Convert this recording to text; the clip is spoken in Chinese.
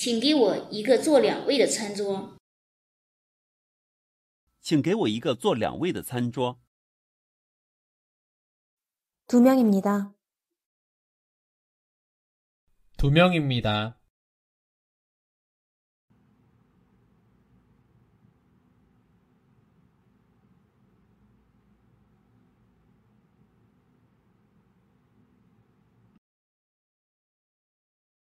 请给我一个坐两位的餐桌。请给我一个坐两位的餐桌。두명입니 다。 두명입니 다。